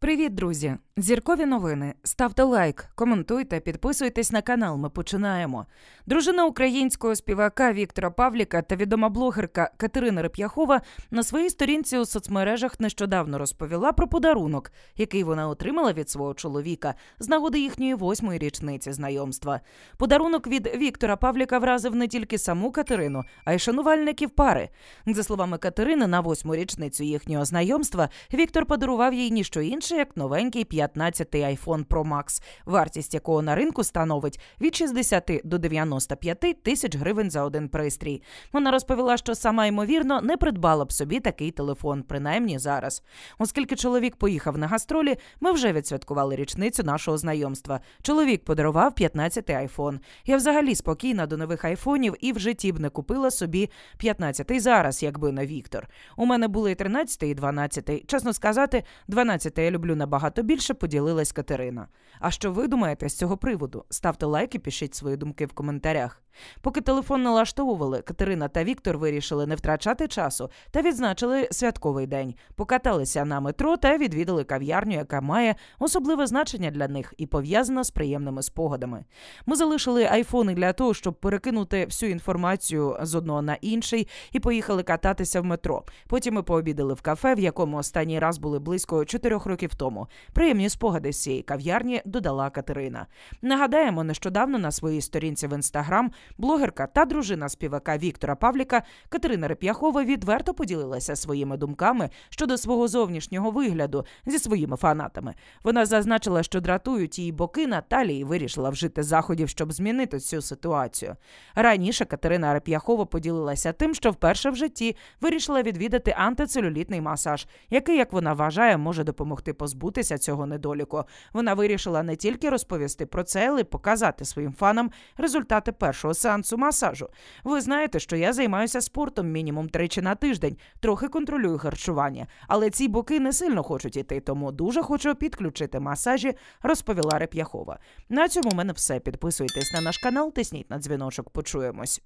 Привіт, друзі! Зіркові новини. Ставте лайк, коментуйте, підписуйтесь на канал. Ми починаємо. Дружина українського співака Віктора Павліка та відома блогерка Катерина Реп'яхова на своїй сторінці у соцмережах нещодавно розповіла про подарунок, який вона отримала від свого чоловіка з нагоди їхньої восьмої річниці знайомства. Подарунок від Віктора Павліка вразив не тільки саму Катерину, а й шанувальників пари. За словами Катерини, на восьму річницю їхнього знайомства Віктор подарував їй ніщо інше, як новенький п'ят. 15-й iPhone Pro Max, вартість якого на ринку становить від 60 до 95 тисяч гривень за один пристрій. Вона розповіла, що сама ймовірно не придбала б собі такий телефон, принаймні зараз. Оскільки чоловік поїхав на гастролі, ми вже відсвяткували річницю нашого знайомства. Чоловік подарував 15-й iPhone. Я взагалі спокійна до нових айфонів і в житті б не купила собі 15 зараз, якби на Віктор. У мене були і 13 і 12 Чесно сказати, 12 я люблю набагато більше поділилась Катерина. А що ви думаєте з цього приводу? Ставте лайк і пишіть свої думки в коментарях. Поки телефон налаштовували, Катерина та Віктор вирішили не втрачати часу та відзначили святковий день, покаталися на метро та відвідали кав'ярню, яка має особливе значення для них і пов'язана з приємними спогадами. Ми залишили айфони для того, щоб перекинути всю інформацію з одного на інший, і поїхали кататися в метро. Потім ми пообідали в кафе, в якому останній раз були близько чотирьох років тому. Приємні спогади з цієї кав'ярні додала Катерина. Нагадаємо, нещодавно на своїй сторінці в інстаграм Блогерка та дружина співака Віктора Павліка Катерина Реп'яхова відверто поділилася своїми думками щодо свого зовнішнього вигляду зі своїми фанатами. Вона зазначила, що дратують її боки на і вирішила вжити заходів, щоб змінити цю ситуацію. Раніше Катерина Реп'яхова поділилася тим, що вперше в житті вирішила відвідати антицелюлітний масаж, який, як вона вважає, може допомогти позбутися цього недоліку. Вона вирішила не тільки розповісти про це, але й показати своїм фанам результати першого першого сеансу масажу. Ви знаєте, що я займаюся спортом мінімум тричі на тиждень, трохи контролюю харчування, але ці боки не сильно хочуть іти, тому дуже хочу підключити масажі, розповіла Реп'яхова. На цьому в мене все. Підписуйтесь на наш канал, тисніть на дзвіночок. Почуємось.